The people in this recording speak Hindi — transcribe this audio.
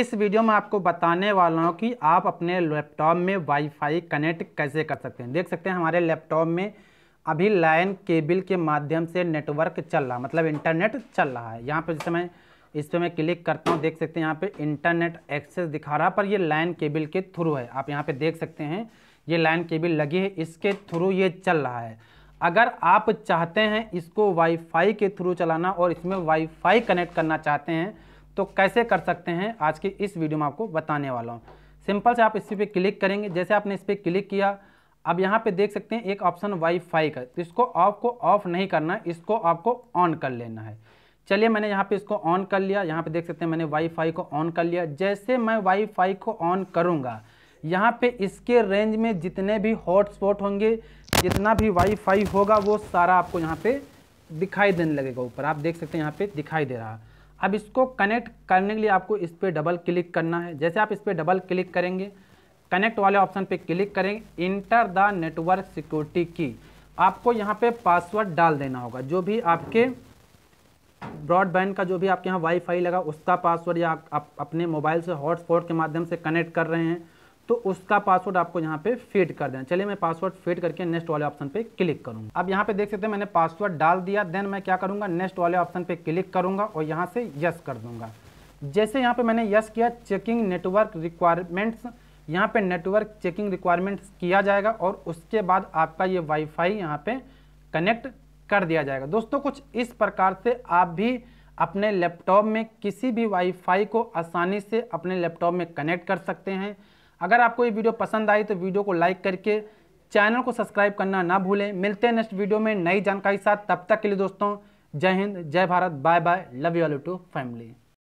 इस वीडियो में आपको बताने वाला हूँ कि आप अपने लैपटॉप में वाईफाई कनेक्ट कैसे कर सकते हैं देख सकते हैं हमारे लैपटॉप में अभी लाइन केबल के माध्यम से नेटवर्क चल रहा मतलब इंटरनेट चल रहा है यहाँ पर जैसे मैं इस पर मैं क्लिक करता हूँ देख सकते हैं यहाँ पर इंटरनेट एक्सेस दिखा रहा पर ये लाइन केबल के थ्रू है आप यहाँ पर देख सकते हैं ये लाइन केबल लगी है इसके थ्रू ये चल रहा है अगर आप चाहते हैं इसको वाईफाई के थ्रू चलाना और इसमें वाईफाई कनेक्ट करना चाहते हैं तो कैसे कर सकते हैं आज के इस वीडियो में आपको बताने वाला हूँ सिंपल से आप इसी पर क्लिक करेंगे जैसे आपने इस पर क्लिक किया अब यहाँ पे देख सकते हैं एक ऑप्शन वाईफाई का तो इसको आपको ऑफ नहीं करना है इसको आपको ऑन कर लेना है चलिए मैंने यहाँ पे इसको ऑन कर लिया यहाँ पे देख सकते हैं मैंने वाईफाई को ऑन कर लिया जैसे मैं वाईफाई को ऑन करूँगा यहाँ पे इसके रेंज में जितने भी हॉटस्पॉट होंगे जितना भी वाईफाई होगा वो सारा आपको यहाँ पर दिखाई देने लगेगा ऊपर आप देख सकते हैं यहाँ पर दिखाई दे रहा है अब इसको कनेक्ट करने के लिए आपको इस पर डबल क्लिक करना है जैसे आप इस पर डबल क्लिक करेंगे कनेक्ट वाले ऑप्शन पे क्लिक करेंगे इंटर द नेटवर्क सिक्योरिटी की आपको यहाँ पे पासवर्ड डाल देना होगा जो भी आपके ब्रॉडबैंड का जो भी आपके यहाँ वाईफाई लगा उसका पासवर्ड या आप अपने मोबाइल से हॉटस्पॉट के माध्यम से कनेक्ट कर रहे हैं तो उसका पासवर्ड आपको यहाँ पे फीड कर देना चलिए मैं पासवर्ड फीड करके नेक्स्ट वाले ऑप्शन पे क्लिक करूँगा अब यहाँ पे देख सकते हैं मैंने पासवर्ड डाल दिया देन मैं क्या करूँगा नेक्स्ट वाले ऑप्शन पे क्लिक करूँगा और यहाँ से यस कर दूँगा जैसे यहाँ पे मैंने यस किया चेकिंग नेटवर्क रिक्वायरमेंट्स यहाँ पे नेटवर्क चेकिंग रिक्वायरमेंट्स किया जाएगा और उसके बाद आपका ये वाईफाई यहाँ पे कनेक्ट कर दिया जाएगा दोस्तों कुछ इस प्रकार से आप भी अपने लैपटॉप में किसी भी वाईफाई को आसानी से अपने लैपटॉप में कनेक्ट कर सकते हैं अगर आपको ये वीडियो पसंद आई तो वीडियो को लाइक करके चैनल को सब्सक्राइब करना ना भूलें मिलते हैं नेक्स्ट वीडियो में नई जानकारी साथ तब तक के लिए दोस्तों जय हिंद जय भारत bye bye love you all to family